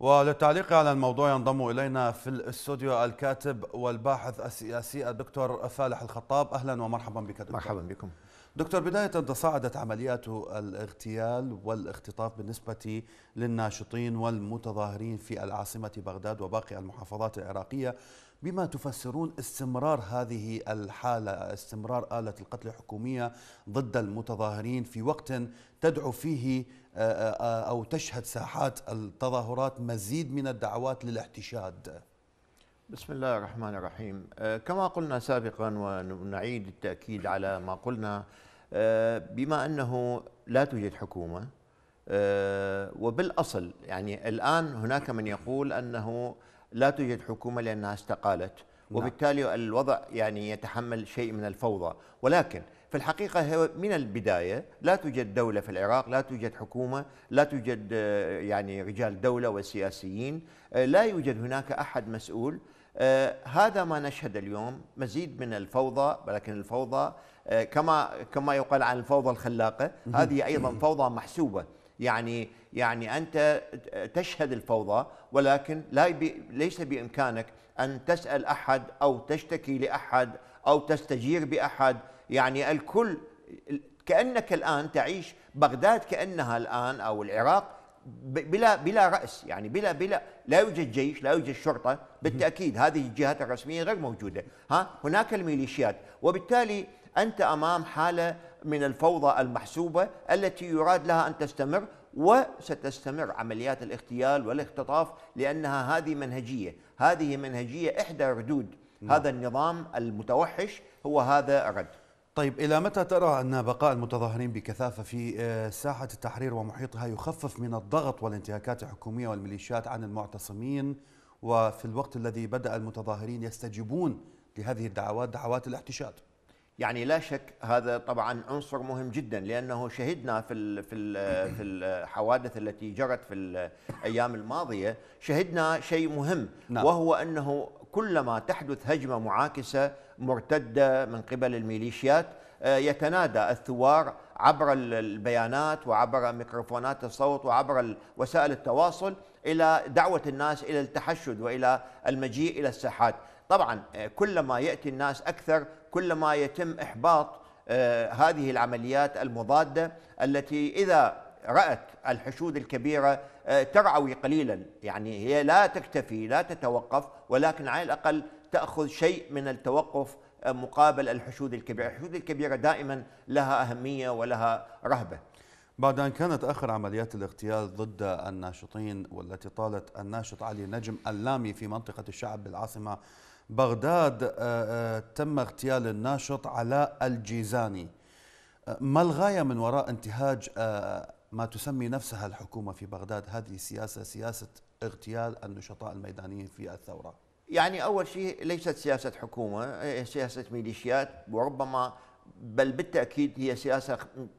وللتعليق على الموضوع ينضم إلينا في الاستوديو الكاتب والباحث السياسي الدكتور فالح الخطاب أهلا ومرحبا بك دكتور مرحبا بكم دكتور بداية تصاعدت عمليات الاغتيال والاختطاف بالنسبة للناشطين والمتظاهرين في العاصمة بغداد وباقي المحافظات العراقية بما تفسرون استمرار هذه الحالة استمرار آلة القتل الحكومية ضد المتظاهرين في وقت تدعو فيه آه، آه، أو تشهد ساحات التظاهرات مزيد من الدعوات للاحتشاد بسم الله الرحمن الرحيم آه، كما قلنا سابقا ونعيد التأكيد على ما قلنا بما أنه لا توجد حكومة وبالأصل يعني الآن هناك من يقول أنه لا توجد حكومه لانها استقالت نعم. وبالتالي الوضع يعني يتحمل شيء من الفوضى ولكن في الحقيقة هو من البداية لا توجد دولة في العراق لا توجد حكومة لا توجد آه، يعني رجال دولة وسياسيين آه، لا يوجد هناك أحد مسؤول آه، هذا ما نشهد اليوم مزيد من الفوضى ولكن الفوضى كما كما يقال عن الفوضى الخلاقة هذه أيضا فوضى محسوبة يعني يعني انت تشهد الفوضى ولكن لا بي ليس بامكانك ان تسال احد او تشتكي لاحد او تستجير باحد يعني الكل كانك الان تعيش بغداد كانها الان او العراق بلا بلا راس يعني بلا بلا لا يوجد جيش لا يوجد شرطه بالتاكيد هذه الجهات الرسميه غير موجوده ها هناك الميليشيات وبالتالي انت امام حاله من الفوضى المحسوبة التي يراد لها أن تستمر وستستمر عمليات الاغتيال والاختطاف لأنها هذه منهجية هذه منهجية إحدى ردود نعم. هذا النظام المتوحش هو هذا الرد طيب إلى متى ترى أن بقاء المتظاهرين بكثافة في آه، ساحة التحرير ومحيطها يخفف من الضغط والانتهاكات الحكومية والميليشيات عن المعتصمين وفي الوقت الذي بدأ المتظاهرين يستجيبون لهذه الدعوات دعوات الاحتشاد يعني لا شك هذا طبعا عنصر مهم جدا لانه شهدنا في الـ في الـ في الحوادث التي جرت في الايام الماضيه شهدنا شيء مهم نعم. وهو انه كلما تحدث هجمه معاكسه مرتده من قبل الميليشيات آه، يتنادى الثوار عبر البيانات وعبر ميكروفونات الصوت وعبر وسائل التواصل الى دعوه الناس الى التحشد والى المجيء الى الساحات طبعا آه، كلما ياتي الناس اكثر كلما يتم احباط آه، هذه العمليات المضاده التي اذا رأت الحشود الكبيرة آه، ترعوي قليلا يعني هي لا تكتفي لا تتوقف ولكن على الأقل تأخذ شيء من التوقف مقابل الحشود الكبيرة الحشود الكبيرة دائما لها أهمية ولها رهبة بعد أن كانت آخر عمليات الاغتيال ضد الناشطين والتي طالت الناشط علي نجم اللامي في منطقة الشعب بالعاصمة بغداد آه، آه، تم اغتيال الناشط علاء الجيزاني آه، ما الغاية من وراء انتهاج ما تسمي نفسها الحكومة في بغداد هذه السياسة سياسة اغتيال النشطاء الميدانيين في الثورة يعني أول شيء ليست سياسة حكومة سياسة ميليشيات وربما بل بالتاكيد هي سياسه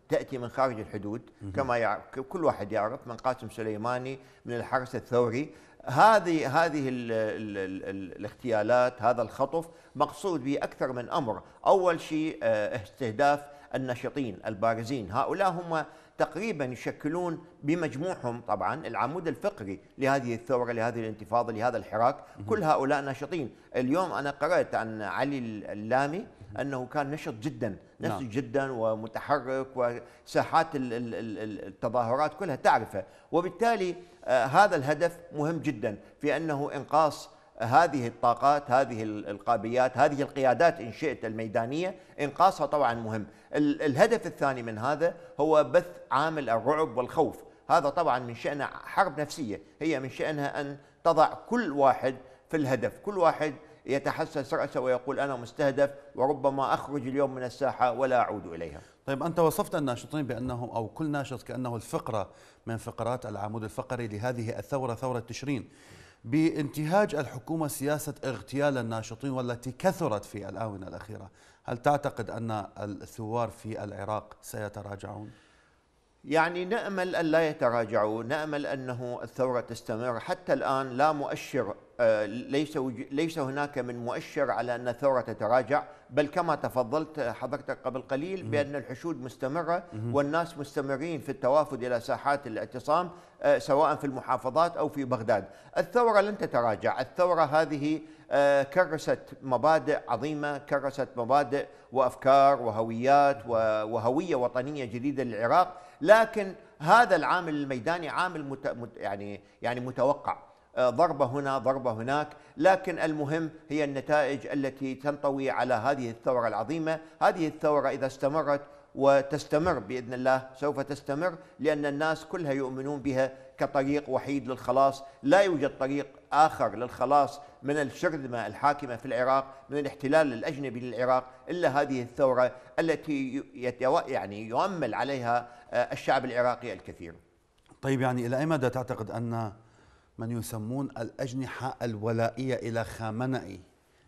تاتي من خارج الحدود كما يعرف كل واحد يعرف من قاسم سليماني من الحرس الثوري هذه هذه الاغتيالات هذا الخطف مقصود به اكثر من امر، اول شيء آه، استهداف النشطين البارزين، هؤلاء هم تقريبا يشكلون بمجموعهم طبعا العمود الفقري لهذه الثوره لهذه الانتفاضه لهذا الحراك، كل هؤلاء ناشطين، اليوم انا قرات عن علي اللامي انه كان نشط جدا نشط نعم. جدا ومتحرك وساحات التظاهرات كلها تعرفه وبالتالي آه، هذا الهدف مهم جدا في انه انقاص هذه الطاقات هذه القابيات هذه القيادات إن شئت الميدانية إنقاصها طبعا مهم الهدف الثاني من هذا هو بث عامل الرعب والخوف هذا طبعا من شأنها حرب نفسية هي من شأنها أن تضع كل واحد في الهدف كل واحد يتحسس رأسه ويقول أنا مستهدف وربما أخرج اليوم من الساحة ولا أعود إليها طيب أنت وصفت الناشطين بأنه أو كل ناشط كأنه الفقرة من فقرات العمود الفقري لهذه الثورة ثورة تشرين بانتهاج الحكومة سياسة اغتيال الناشطين والتي كثرت في الآونة الأخيرة هل تعتقد أن الثوار في العراق سيتراجعون؟ يعني نأمل أن لا يتراجعوا نأمل أنه الثورة تستمر حتى الآن لا مؤشر آه، ليس ليس هناك من مؤشر على ان الثوره تتراجع بل كما تفضلت حضرتك قبل قليل بان الحشود مستمره والناس مستمرين في التوافد الى ساحات الاعتصام آه، سواء في المحافظات او في بغداد الثوره لن تتراجع الثوره هذه آه، كرست مبادئ عظيمه كرست مبادئ وافكار وهويات وهويه وطنيه جديده للعراق لكن هذا العامل الميداني عامل مت... يعني يعني متوقع آه، ضربة هنا ضربة هناك لكن المهم هي النتائج التي تنطوي على هذه الثورة العظيمة هذه الثورة إذا استمرت وتستمر باذن الله سوف تستمر لان الناس كلها يؤمنون بها كطريق وحيد للخلاص، لا يوجد طريق اخر للخلاص من الشرذمه الحاكمه في العراق، من الاحتلال الاجنبي للعراق الا هذه الثوره التي يعني يؤمل عليها آه، الشعب العراقي الكثير. طيب يعني الى اي مدى تعتقد ان من يسمون الأجنحة الولائية إلى خامنئي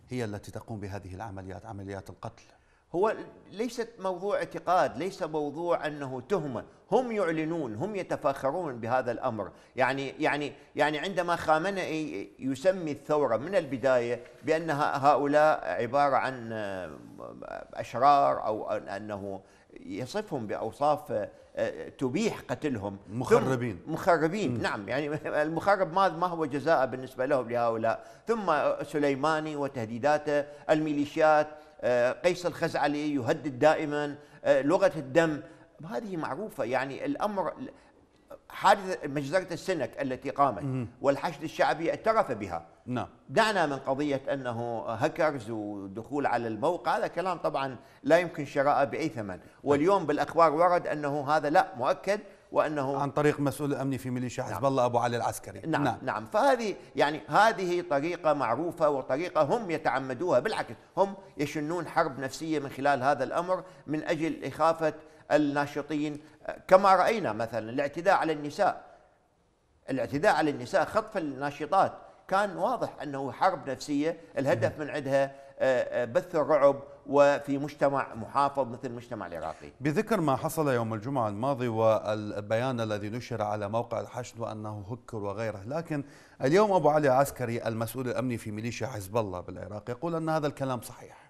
هي التي تقوم بهذه العمليات عمليات القتل هو ليست موضوع اعتقاد ليس موضوع انه تهمه هم يعلنون هم يتفاخرون بهذا الامر يعني يعني يعني عندما خامنئي يسمي الثوره من البدايه بان هؤلاء عباره عن آه، اشرار او انه يصفهم باوصاف تبيح قتلهم مخربين مخربين م. نعم يعني المخرب ما ما هو جزاء بالنسبه لهم لهؤلاء ثم سليماني وتهديداته الميليشيات آه، قيس الخزعلي يهدد دائما آه، لغه الدم هذه معروفه يعني الامر حادثة مجزرة السنك التي قامت والحشد الشعبي اعترف بها نعم دعنا من قضية أنه هكرز ودخول على الموقع هذا كلام طبعا لا يمكن شراءه بأي ثمن طيب. واليوم بالأخبار ورد أنه هذا لا مؤكد وانه عن طريق مسؤول امني في ميليشيا نعم. حزب الله ابو علي العسكري نعم, نعم نعم فهذه يعني هذه طريقه معروفه وطريقه هم يتعمدوها بالعكس هم يشنون حرب نفسيه من خلال هذا الامر من اجل اخافه الناشطين كما راينا مثلا الاعتداء على النساء الاعتداء على النساء خطف الناشطات كان واضح انه حرب نفسيه الهدف من عندها آه، آه، بث الرعب وفي مجتمع محافظ مثل المجتمع العراقي بذكر ما حصل يوم الجمعة الماضي والبيان الذي نشر على موقع الحشد وأنه هكر وغيره لكن اليوم أبو علي عسكري المسؤول الأمني في ميليشيا حزب الله بالعراق يقول أن هذا الكلام صحيح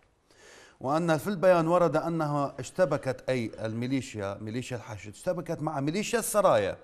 وأن في البيان ورد أنها اشتبكت أي الميليشيا ميليشيا الحشد اشتبكت مع ميليشيا السرايا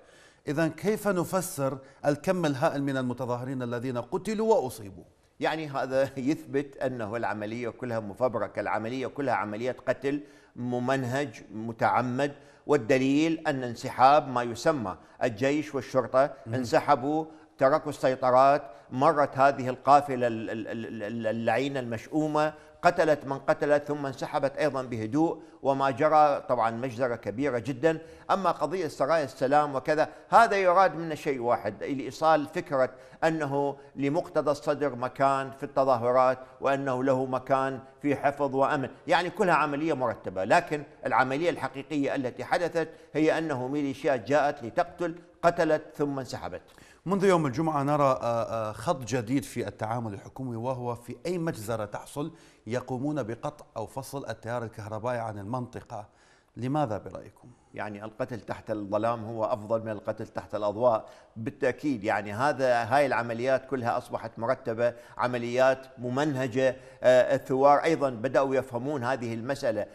إذا كيف نفسر الكم الهائل من المتظاهرين الذين قتلوا وأصيبوا يعني هذا يثبت أنه العملية كلها مفبركة العملية كلها عملية قتل ممنهج متعمد والدليل أن انسحاب ما يسمى الجيش والشرطة انسحبوا تركوا السيطرات مرت هذه القافلة اللعينة المشؤومة قتلت من قتلت ثم انسحبت أيضا بهدوء وما جرى طبعا مجزرة كبيرة جدا أما قضية سرايا السلام وكذا هذا يراد منه شيء واحد لإيصال فكرة أنه لمقتضى الصدر مكان في التظاهرات وأنه له مكان في حفظ وأمن يعني كلها عملية مرتبة لكن العملية الحقيقية التي حدثت هي أنه ميليشيات جاءت لتقتل قتلت ثم انسحبت منذ يوم الجمعة نرى آه، آه، خط جديد في التعامل الحكومي وهو في أي مجزرة تحصل يقومون بقطع أو فصل التيار الكهربائي عن المنطقة لماذا برأيكم؟ يعني القتل تحت الظلام هو أفضل من القتل تحت الأضواء بالتأكيد يعني هذا هاي العمليات كلها أصبحت مرتبة عمليات ممنهجة آه، الثوار أيضا بدأوا يفهمون هذه المسألة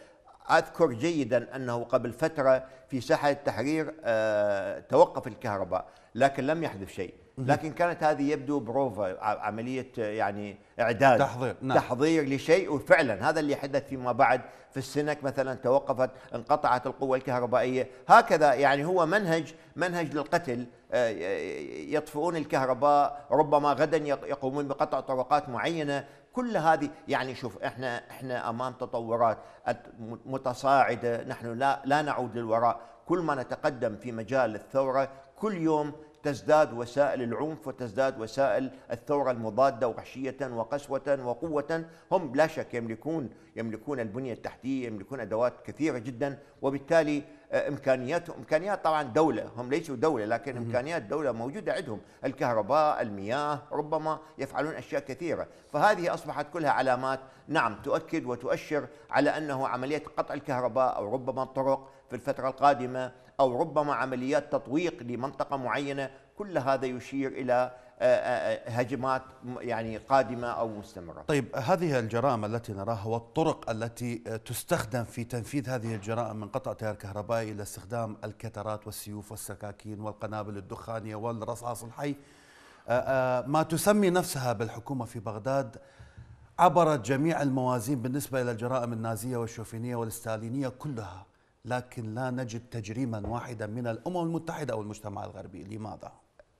أذكر جيدا أنه قبل فترة في ساحة التحرير آه، توقف الكهرباء لكن لم يحدث شيء لكن كانت هذه يبدو بروفا عملية يعني إعداد تحضير نعم. تحضير لشيء وفعلا هذا اللي حدث فيما بعد في السنك مثلا توقفت انقطعت القوة الكهربائية هكذا يعني هو منهج منهج للقتل آه، يطفئون الكهرباء ربما غدا يقومون بقطع طرقات معينة كل هذه يعني شوف احنا احنا امام تطورات متصاعده نحن لا لا نعود للوراء كل ما نتقدم في مجال الثوره كل يوم تزداد وسائل العنف وتزداد وسائل الثورة المضادة وحشية وقسوة وقوة هم لا شك يملكون يملكون البنية التحتية يملكون أدوات كثيرة جدا وبالتالي آه، امكانياتهم امكانيات طبعا دوله هم ليسوا دوله لكن امكانيات دوله موجوده عندهم الكهرباء المياه ربما يفعلون اشياء كثيره فهذه اصبحت كلها علامات نعم تؤكد وتؤشر على انه عمليه قطع الكهرباء او ربما الطرق في الفتره القادمه او ربما عمليات تطويق لمنطقه معينه كل هذا يشير الى هجمات يعني قادمه او مستمره. طيب هذه الجرائم التي نراها والطرق التي تستخدم في تنفيذ هذه الجرائم من قطع تيار كهربائي الى استخدام الكترات والسيوف والسكاكين والقنابل الدخانيه والرصاص الحي آه، آه، ما تسمي نفسها بالحكومه في بغداد عبرت جميع الموازين بالنسبه الى الجرائم النازيه والشوفينيه والستالينيه كلها لكن لا نجد تجريما واحدا من الامم المتحده او المجتمع الغربي لماذا؟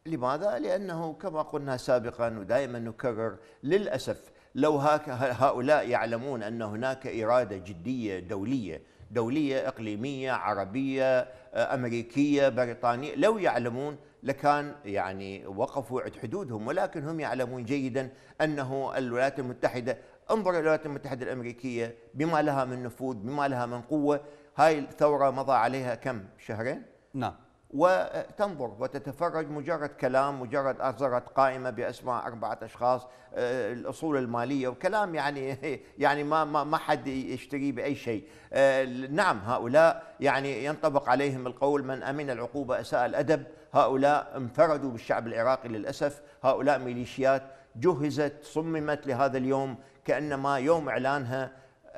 لماذا؟ لأنه كما قلنا سابقا ودائما نكرر للأسف لو هؤلاء يعلمون أن هناك إرادة جدية دولية دولية إقليمية عربية أمريكية بريطانية لو يعلمون لكان يعني وقفوا عند حدودهم ولكن هم يعلمون جيدا أنه الولايات المتحدة انظر الولايات المتحدة الأمريكية بما لها من نفوذ بما لها من قوة هاي الثورة مضى عليها كم شهرين؟ نعم وتنظر وتتفرج مجرد كلام مجرد أصدرت قائمة بأسماء أربعة أشخاص آه، الأصول المالية وكلام يعني يعني ما ما ما حد يشتري بأي شيء آه، نعم هؤلاء يعني ينطبق عليهم القول من أمن العقوبة أساء الأدب هؤلاء انفردوا بالشعب العراقي للأسف هؤلاء ميليشيات جهزت صممت لهذا اليوم كأنما يوم إعلانها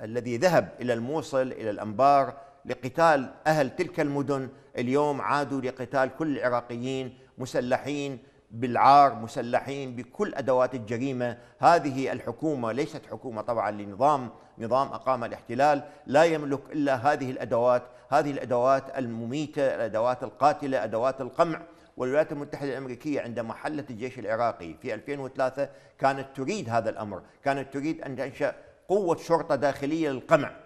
الذي ذهب إلى الموصل إلى الأنبار لقتال أهل تلك المدن اليوم عادوا لقتال كل العراقيين مسلحين بالعار مسلحين بكل أدوات الجريمة هذه الحكومة ليست حكومة طبعا لنظام نظام أقام الاحتلال لا يملك إلا هذه الأدوات هذه الأدوات المميتة الأدوات القاتلة أدوات القمع والولايات المتحدة الأمريكية عندما حلت الجيش العراقي في 2003 كانت تريد هذا الأمر كانت تريد أن تنشأ قوة شرطة داخلية للقمع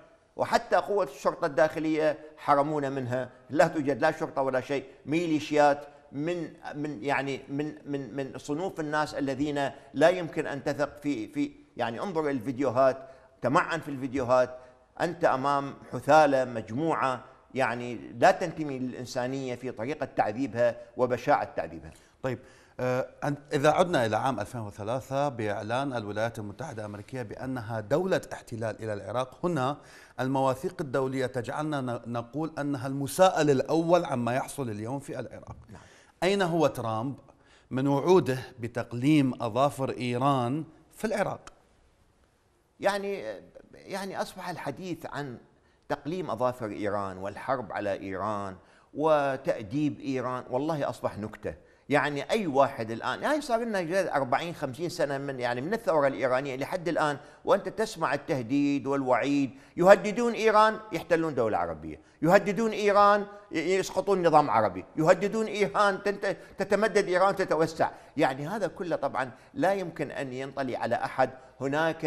وحتى قوة الشرطة الداخلية حرمونا منها لا توجد لا شرطة ولا شيء ميليشيات من من يعني من من من صنوف الناس الذين لا يمكن ان تثق في في يعني انظر الفيديوهات تمعن في الفيديوهات انت امام حثاله مجموعه يعني لا تنتمي للانسانيه في طريقه تعذيبها وبشاعه تعذيبها. طيب آه، إذا عدنا إلى عام 2003 بإعلان الولايات المتحدة الأمريكية بأنها دولة احتلال إلى العراق هنا المواثيق الدولية تجعلنا نقول أنها المساءل الأول عما يحصل اليوم في العراق نعم. أين هو ترامب من وعوده بتقليم أظافر إيران في العراق يعني يعني أصبح الحديث عن تقليم أظافر إيران والحرب على إيران وتأديب إيران والله أصبح نكته يعني اي واحد الان هاي يعني صار لنا 40 50 سنه من يعني من الثوره الايرانيه لحد الان وانت تسمع التهديد والوعيد يهددون ايران يحتلون دوله عربيه، يهددون ايران يسقطون نظام عربي، يهددون ايران تتمدد ايران تتوسع، يعني هذا كله طبعا لا يمكن ان ينطلي على احد، هناك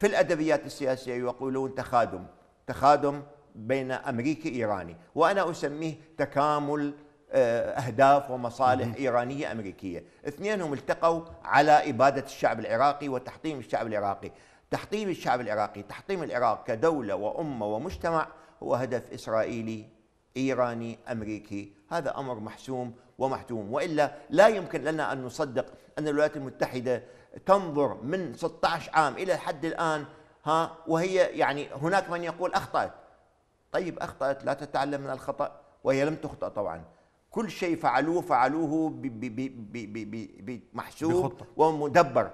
في الادبيات السياسيه يقولون تخادم، تخادم بين امريكي ايراني، وانا اسميه تكامل آه، أهداف ومصالح إيرانية أمريكية اثنينهم التقوا على إبادة الشعب العراقي وتحطيم الشعب العراقي تحطيم الشعب العراقي تحطيم العراق كدولة وأمة ومجتمع هو هدف إسرائيلي إيراني أمريكي هذا أمر محسوم ومحتوم وإلا لا يمكن لنا أن نصدق أن الولايات المتحدة تنظر من 16 عام إلى حد الآن ها وهي يعني هناك من يقول أخطأت طيب أخطأت لا تتعلم من الخطأ وهي لم تخطأ طبعاً كل شيء فعلوه فعلوه بمحسوب ومدبر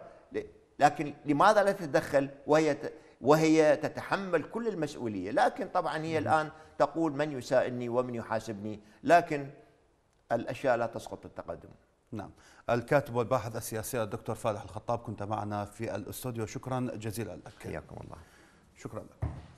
لكن لماذا لا تتدخل وهي وهي تتحمل كل المسؤوليه لكن طبعا هي الان تقول من يسائلني ومن يحاسبني لكن الاشياء لا تسقط بالتقدم نعم الكاتب والباحث السياسي الدكتور فالح الخطاب كنت معنا في الاستوديو شكرا جزيلا لك حياكم الله شكرا لك